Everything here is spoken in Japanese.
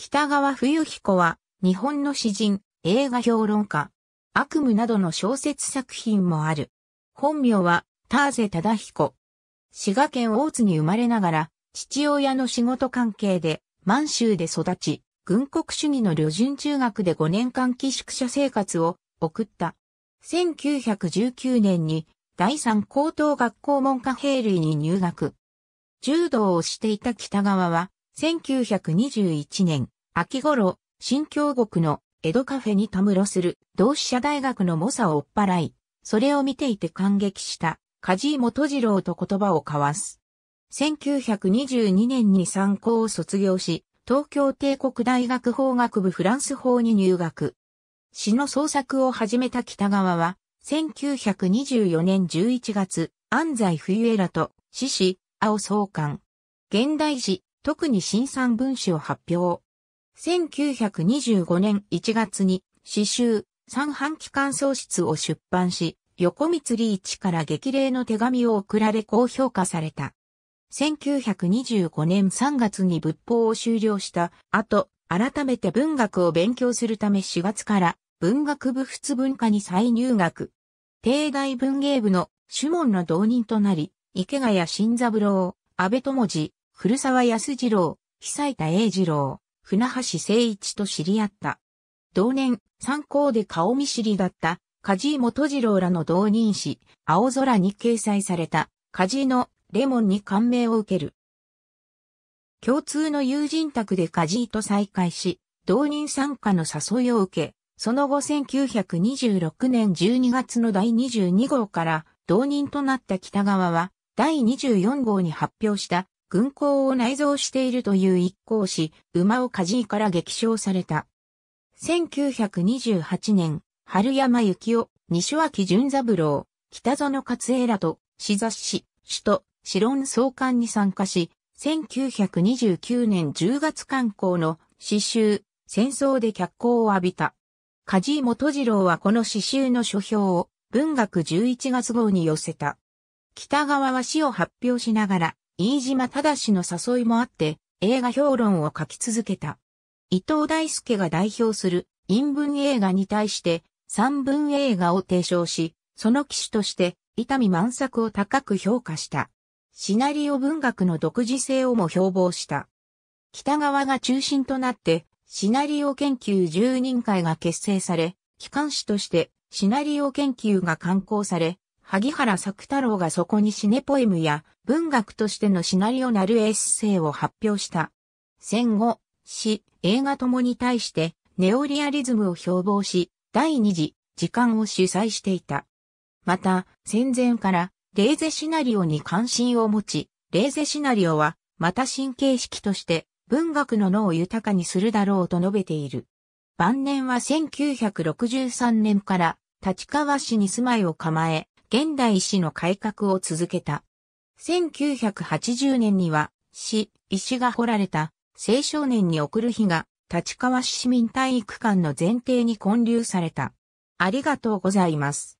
北川冬彦は、日本の詩人、映画評論家、悪夢などの小説作品もある。本名は、田瀬忠彦。滋賀県大津に生まれながら、父親の仕事関係で、満州で育ち、軍国主義の旅順中学で5年間寄宿舎生活を送った。1919年に、第三高等学校文科兵類に入学。柔道をしていた北川は、1921年、秋頃、新京極の江戸カフェにたむろする同志社大学の猛者を追っ払い、それを見ていて感激した梶井元次郎と言葉を交わす。1922年に参考を卒業し、東京帝国大学法学部フランス法に入学。詩の創作を始めた北川は、1924年11月、安西冬枝と、詩詩、青創刊。現代詩、特に新三文史を発表。1925年1月に詩集、三半期間喪失を出版し、横光リーチから激励の手紙を送られ高評価された。1925年3月に仏法を修了した後、改めて文学を勉強するため4月から文学部仏文化に再入学。帝大文芸部の主門の同人となり、池谷新三郎、安倍智次、古沢康次郎、久田栄次郎、船橋誠一と知り合った。同年、参考で顔見知りだった梶井元次郎らの同人誌、青空に掲載された、梶井のレモンに感銘を受ける。共通の友人宅で梶井と再会し、同人参加の誘いを受け、その後1926年12月の第22号から同人となった北川は、第24号に発表した軍港を内蔵しているという一行し、馬を梶井から激賞された。1928年、春山幸夫、西脇淳三郎、北園勝恵らと、志雑誌、首都、シ論総創刊に参加し、1929年10月刊行の詩集、戦争で脚光を浴びた。梶井元次郎はこの詩集の書評を文学11月号に寄せた。北側は詩を発表しながら、飯島忠の誘いもあって、映画評論を書き続けた。伊藤大輔が代表する陰文映画に対して三文映画を提唱し、その騎手として痛み満作を高く評価した。シナリオ文学の独自性をも標榜した。北側が中心となって、シナリオ研究十人会が結成され、機関紙としてシナリオ研究が刊行され、萩原作太郎がそこにシネポエムや文学としてのシナリオなるエッセイを発表した。戦後、詩、映画ともに対してネオリアリズムを標榜し、第二次時間を主催していた。また、戦前からレーゼシナリオに関心を持ち、レーゼシナリオはまた新形式として文学の脳を豊かにするだろうと述べている。晩年は1963年から立川市に住まいを構え、現代市の改革を続けた。1980年には、市、石が掘られた、青少年に送る日が、立川市市民体育館の前提に建立された。ありがとうございます。